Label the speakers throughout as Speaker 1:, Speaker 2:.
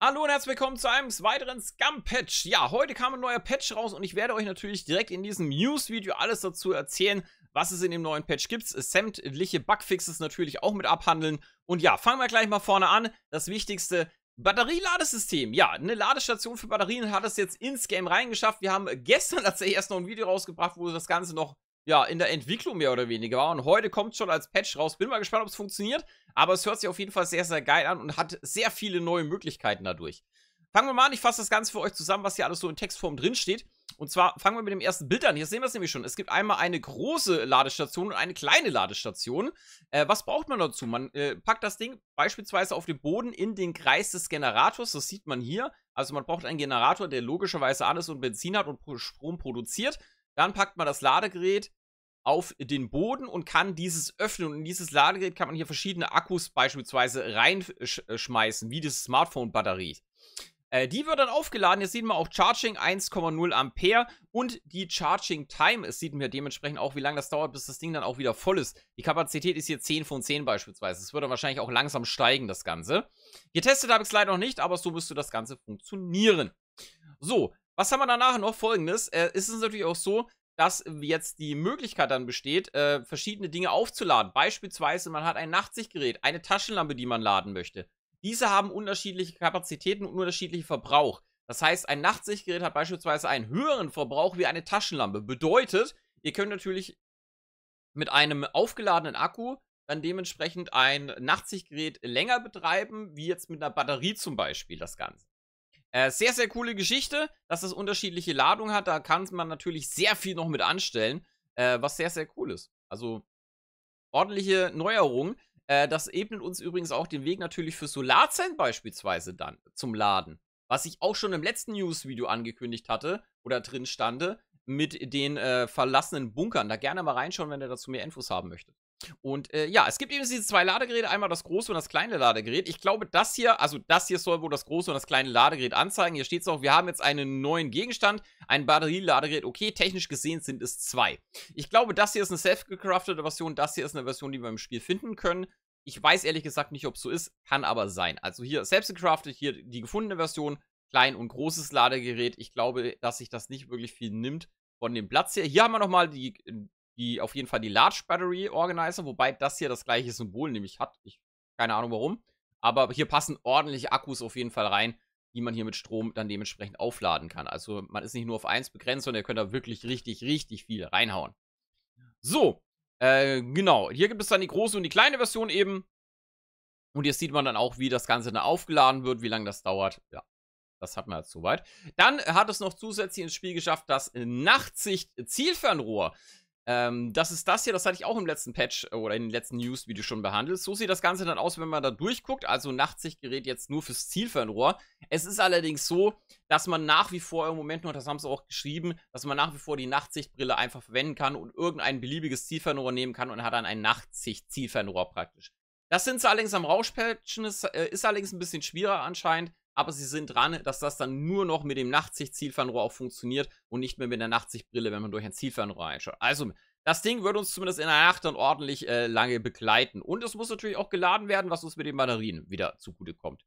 Speaker 1: Hallo und herzlich willkommen zu einem weiteren Scum-Patch. Ja, heute kam ein neuer Patch raus und ich werde euch natürlich direkt in diesem News-Video alles dazu erzählen, was es in dem neuen Patch gibt. Sämtliche Bugfixes natürlich auch mit abhandeln. Und ja, fangen wir gleich mal vorne an. Das Wichtigste, Batterieladesystem. Ja, eine Ladestation für Batterien hat es jetzt ins Game reingeschafft. Wir haben gestern tatsächlich erst noch ein Video rausgebracht, wo das Ganze noch ja, in der Entwicklung mehr oder weniger war. Und heute kommt es schon als Patch raus. Bin mal gespannt, ob es funktioniert. Aber es hört sich auf jeden Fall sehr, sehr geil an und hat sehr viele neue Möglichkeiten dadurch. Fangen wir mal an. Ich fasse das Ganze für euch zusammen, was hier alles so in Textform drin steht. Und zwar fangen wir mit dem ersten Bild an. Hier sehen wir es nämlich schon. Es gibt einmal eine große Ladestation und eine kleine Ladestation. Äh, was braucht man dazu? Man äh, packt das Ding beispielsweise auf den Boden in den Kreis des Generators. Das sieht man hier. Also man braucht einen Generator, der logischerweise alles und Benzin hat und Strom produziert. Dann packt man das Ladegerät auf den Boden und kann dieses öffnen. Und in dieses Ladegerät kann man hier verschiedene Akkus beispielsweise reinschmeißen, wie diese Smartphone-Batterie. Äh, die wird dann aufgeladen. Jetzt sieht man auch Charging 1,0 Ampere und die Charging Time. Es sieht mir dementsprechend auch, wie lange das dauert, bis das Ding dann auch wieder voll ist. Die Kapazität ist hier 10 von 10 beispielsweise. Es wird wahrscheinlich auch langsam steigen, das Ganze. Getestet habe ich es leider noch nicht, aber so müsste das Ganze funktionieren. So, was haben wir danach noch? Folgendes. Äh, ist es natürlich auch so, dass jetzt die Möglichkeit dann besteht, äh, verschiedene Dinge aufzuladen. Beispielsweise, man hat ein Nachtsichtgerät, eine Taschenlampe, die man laden möchte. Diese haben unterschiedliche Kapazitäten und unterschiedlichen Verbrauch. Das heißt, ein Nachtsichtgerät hat beispielsweise einen höheren Verbrauch wie eine Taschenlampe. Bedeutet, ihr könnt natürlich mit einem aufgeladenen Akku dann dementsprechend ein Nachtsichtgerät länger betreiben, wie jetzt mit einer Batterie zum Beispiel das Ganze. Äh, sehr, sehr coole Geschichte, dass es unterschiedliche Ladungen hat. Da kann man natürlich sehr viel noch mit anstellen, äh, was sehr, sehr cool ist. Also ordentliche Neuerung. Äh, das ebnet uns übrigens auch den Weg natürlich für Solarzellen beispielsweise dann zum Laden. Was ich auch schon im letzten News-Video angekündigt hatte oder drin stande, mit den äh, verlassenen Bunkern. Da gerne mal reinschauen, wenn ihr dazu mehr Infos haben möchtet. Und äh, ja, es gibt eben diese zwei Ladegeräte, einmal das große und das kleine Ladegerät. Ich glaube, das hier, also das hier soll wohl das große und das kleine Ladegerät anzeigen. Hier steht es auch, wir haben jetzt einen neuen Gegenstand, ein Batterieladegerät. Okay, technisch gesehen sind es zwei. Ich glaube, das hier ist eine self-gecraftete Version, das hier ist eine Version, die wir im Spiel finden können. Ich weiß ehrlich gesagt nicht, ob es so ist, kann aber sein. Also hier selbst gecraftet, hier die gefundene Version, klein und großes Ladegerät. Ich glaube, dass sich das nicht wirklich viel nimmt von dem Platz her. Hier haben wir nochmal die die, auf jeden Fall die Large Battery Organizer, wobei das hier das gleiche Symbol nämlich hat. Ich, keine Ahnung warum. Aber hier passen ordentliche Akkus auf jeden Fall rein, die man hier mit Strom dann dementsprechend aufladen kann. Also man ist nicht nur auf eins begrenzt, sondern ihr könnt da wirklich richtig, richtig viel reinhauen. So, äh, genau. Hier gibt es dann die große und die kleine Version eben. Und hier sieht man dann auch, wie das Ganze dann aufgeladen wird, wie lange das dauert. Ja, das hat man jetzt soweit. Dann hat es noch zusätzlich ins Spiel geschafft, das Nachtsicht-Zielfernrohr. Ähm, das ist das hier, das hatte ich auch im letzten Patch äh, oder in den letzten News-Video schon behandelt. So sieht das Ganze dann aus, wenn man da durchguckt. Also Nachtsichtgerät jetzt nur fürs Zielfernrohr. Es ist allerdings so, dass man nach wie vor im Moment noch, das haben sie auch geschrieben, dass man nach wie vor die Nachtsichtbrille einfach verwenden kann und irgendein beliebiges Zielfernrohr nehmen kann und hat dann ein Nachtsicht-Zielfernrohr praktisch. Das sind sie allerdings am Rauschpatchen, ist, äh, ist allerdings ein bisschen schwieriger anscheinend aber sie sind dran, dass das dann nur noch mit dem Nachtsicht-Zielfernrohr auch funktioniert und nicht mehr mit der Nachtsichtbrille, wenn man durch ein Zielfernrohr einschaut. Also, das Ding wird uns zumindest in der Nacht dann ordentlich äh, lange begleiten. Und es muss natürlich auch geladen werden, was uns mit den Batterien wieder zugutekommt.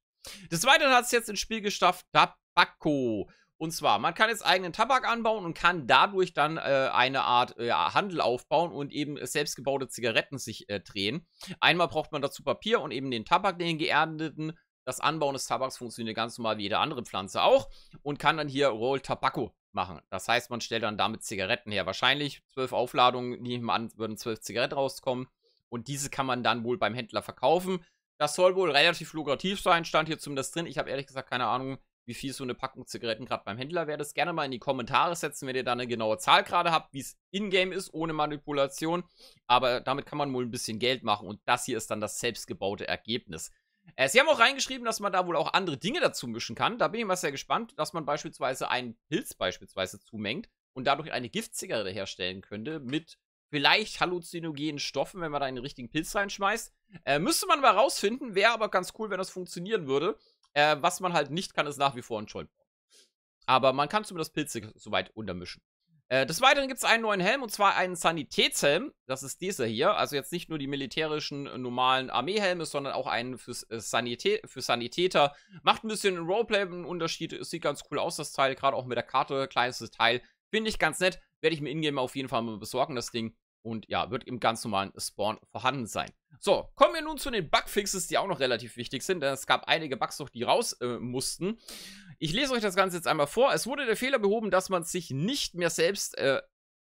Speaker 1: Des Weiteren hat es jetzt ins Spiel geschafft Tabakko. Und zwar, man kann jetzt eigenen Tabak anbauen und kann dadurch dann äh, eine Art äh, Handel aufbauen und eben selbstgebaute Zigaretten sich äh, drehen. Einmal braucht man dazu Papier und eben den Tabak, den geerdeten. Das Anbauen des Tabaks funktioniert ganz normal wie jede andere Pflanze auch und kann dann hier Roll Tobacco machen. Das heißt, man stellt dann damit Zigaretten her. Wahrscheinlich zwölf Aufladungen, nehmen an, würden zwölf Zigaretten rauskommen. Und diese kann man dann wohl beim Händler verkaufen. Das soll wohl relativ lukrativ sein, stand hier zumindest drin. Ich habe ehrlich gesagt keine Ahnung, wie viel so eine Packung Zigaretten gerade beim Händler wäre. Das gerne mal in die Kommentare setzen, wenn ihr da eine genaue Zahl gerade habt, wie es in-game ist, ohne Manipulation. Aber damit kann man wohl ein bisschen Geld machen. Und das hier ist dann das selbstgebaute Ergebnis. Äh, sie haben auch reingeschrieben, dass man da wohl auch andere Dinge dazu mischen kann. Da bin ich mal sehr gespannt, dass man beispielsweise einen Pilz beispielsweise zumengt und dadurch eine Giftzigarette herstellen könnte mit vielleicht halluzinogenen Stoffen, wenn man da einen richtigen Pilz reinschmeißt. Äh, müsste man mal rausfinden, wäre aber ganz cool, wenn das funktionieren würde. Äh, was man halt nicht kann, ist nach wie vor ein Joint. Aber man kann zumindest Pilze soweit untermischen. Äh, des Weiteren gibt es einen neuen Helm, und zwar einen Sanitätshelm. Das ist dieser hier. Also jetzt nicht nur die militärischen äh, normalen Armeehelme, sondern auch einen fürs, äh, Sanitä für Sanitäter. Macht ein bisschen Roleplay einen Unterschied. sieht ganz cool aus, das Teil. Gerade auch mit der Karte. Kleines Teil. Finde ich ganz nett. Werde ich mir in-game auf jeden Fall mal besorgen, das Ding und ja, wird im ganz normalen Spawn vorhanden sein. So, kommen wir nun zu den Bugfixes, die auch noch relativ wichtig sind, denn es gab einige Bugs noch, die raus äh, mussten. Ich lese euch das Ganze jetzt einmal vor. Es wurde der Fehler behoben, dass man sich nicht mehr selbst äh,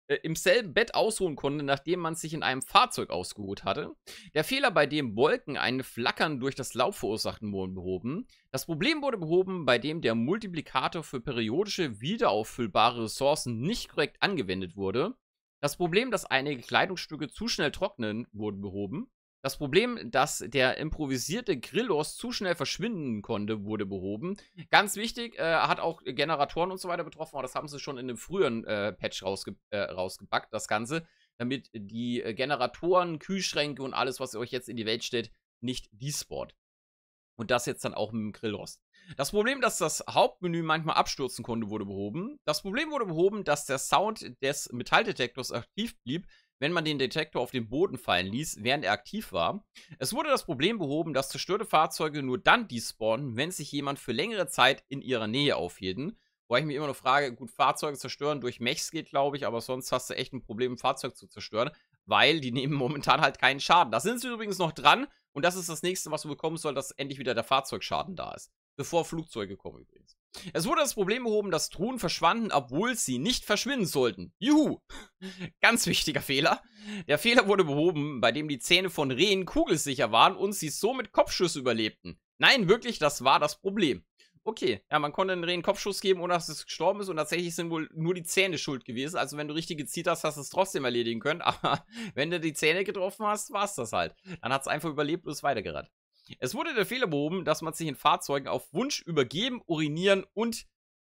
Speaker 1: äh, im selben Bett ausruhen konnte, nachdem man sich in einem Fahrzeug ausgeruht hatte. Der Fehler, bei dem Wolken ein Flackern durch das Laub verursachten, wurde behoben. Das Problem wurde behoben, bei dem der Multiplikator für periodische, wiederauffüllbare Ressourcen nicht korrekt angewendet wurde. Das Problem, dass einige Kleidungsstücke zu schnell trocknen, wurde behoben. Das Problem, dass der improvisierte Grillos zu schnell verschwinden konnte, wurde behoben. Ganz wichtig, äh, hat auch Generatoren und so weiter betroffen, aber das haben sie schon in einem früheren äh, Patch rausge äh, rausgepackt, das Ganze, damit die Generatoren, Kühlschränke und alles, was ihr euch jetzt in die Welt stellt, nicht despawnt. Und das jetzt dann auch mit dem Grillrost. Das Problem, dass das Hauptmenü manchmal abstürzen konnte, wurde behoben. Das Problem wurde behoben, dass der Sound des Metalldetektors aktiv blieb, wenn man den Detektor auf den Boden fallen ließ, während er aktiv war. Es wurde das Problem behoben, dass zerstörte Fahrzeuge nur dann despawnen, wenn sich jemand für längere Zeit in ihrer Nähe aufhielten. Wobei ich mir immer noch frage, gut, Fahrzeuge zerstören durch Mechs geht, glaube ich, aber sonst hast du echt ein Problem, ein Fahrzeug zu zerstören, weil die nehmen momentan halt keinen Schaden. Da sind sie übrigens noch dran. Und das ist das nächste, was du bekommen soll, dass endlich wieder der Fahrzeugschaden da ist. Bevor Flugzeuge kommen übrigens. Es wurde das Problem behoben, dass Truhen verschwanden, obwohl sie nicht verschwinden sollten. Juhu! Ganz wichtiger Fehler. Der Fehler wurde behoben, bei dem die Zähne von Rehen kugelsicher waren und sie somit Kopfschüsse überlebten. Nein, wirklich, das war das Problem. Okay, ja, man konnte den Rehen Kopfschuss geben, ohne dass es gestorben ist. Und tatsächlich sind wohl nur die Zähne schuld gewesen. Also wenn du richtig gezielt hast, hast du es trotzdem erledigen können. Aber wenn du die Zähne getroffen hast, war es das halt. Dann hat es einfach überlebt und ist weitergerannt. Es wurde der Fehler behoben, dass man sich in Fahrzeugen auf Wunsch übergeben, urinieren und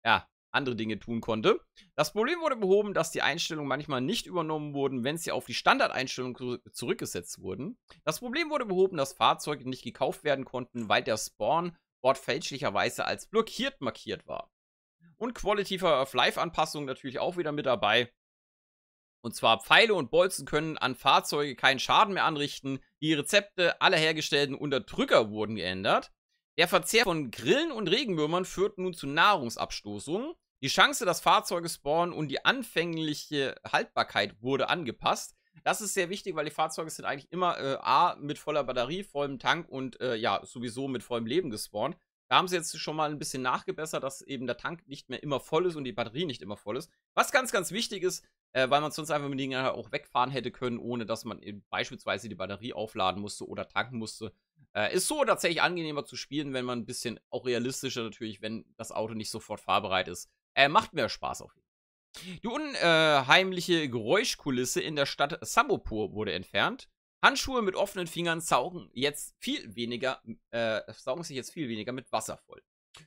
Speaker 1: ja, andere Dinge tun konnte. Das Problem wurde behoben, dass die Einstellungen manchmal nicht übernommen wurden, wenn sie auf die Standardeinstellungen zurückgesetzt wurden. Das Problem wurde behoben, dass Fahrzeuge nicht gekauft werden konnten, weil der Spawn Ort fälschlicherweise als blockiert markiert war. Und Quality of Life Anpassung natürlich auch wieder mit dabei. Und zwar Pfeile und Bolzen können an Fahrzeuge keinen Schaden mehr anrichten. Die Rezepte aller hergestellten Unterdrücker wurden geändert. Der Verzehr von Grillen und Regenwürmern führt nun zu Nahrungsabstoßungen. Die Chance, dass Fahrzeuge spawnen und die anfängliche Haltbarkeit wurde angepasst. Das ist sehr wichtig, weil die Fahrzeuge sind eigentlich immer äh, A, mit voller Batterie, vollem Tank und äh, ja, sowieso mit vollem Leben gespawnt. Da haben sie jetzt schon mal ein bisschen nachgebessert, dass eben der Tank nicht mehr immer voll ist und die Batterie nicht immer voll ist. Was ganz, ganz wichtig ist, äh, weil man sonst einfach mit denen halt auch wegfahren hätte können, ohne dass man eben beispielsweise die Batterie aufladen musste oder tanken musste. Äh, ist so tatsächlich angenehmer zu spielen, wenn man ein bisschen auch realistischer natürlich, wenn das Auto nicht sofort fahrbereit ist. Äh, macht mehr Spaß auf jeden Fall. Die unheimliche Geräuschkulisse in der Stadt Sabopur wurde entfernt. Handschuhe mit offenen Fingern saugen jetzt viel weniger, äh, saugen sich jetzt viel weniger mit Wasser voll.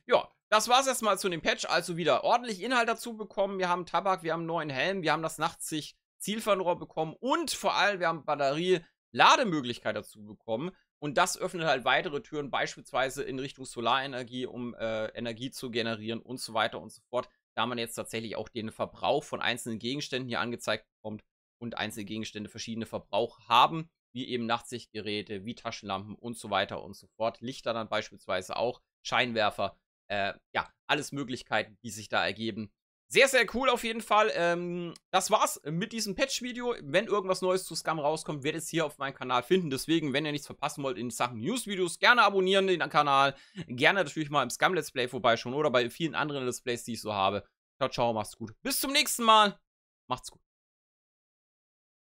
Speaker 1: Ja, das war's erstmal zu dem Patch. Also wieder ordentlich Inhalt dazu bekommen. Wir haben Tabak, wir haben einen neuen Helm, wir haben das Nachtsicht Zielfernrohr bekommen und vor allem wir haben Batterie Lademöglichkeit dazu bekommen. Und das öffnet halt weitere Türen, beispielsweise in Richtung Solarenergie, um äh, Energie zu generieren und so weiter und so fort da man jetzt tatsächlich auch den Verbrauch von einzelnen Gegenständen hier angezeigt bekommt und einzelne Gegenstände verschiedene Verbrauch haben, wie eben Nachtsichtgeräte, wie Taschenlampen und so weiter und so fort. Lichter dann beispielsweise auch, Scheinwerfer, äh, ja, alles Möglichkeiten, die sich da ergeben. Sehr, sehr cool auf jeden Fall. Ähm, das war's mit diesem Patch-Video. Wenn irgendwas Neues zu Scam rauskommt, werdet ihr es hier auf meinem Kanal finden. Deswegen, wenn ihr nichts verpassen wollt in Sachen News-Videos, gerne abonnieren den Kanal. Gerne natürlich mal im Scam-Let's Play vorbeischauen oder bei vielen anderen Let's Plays, die ich so habe. Ciao, ciao, macht's gut. Bis zum nächsten Mal. Macht's gut.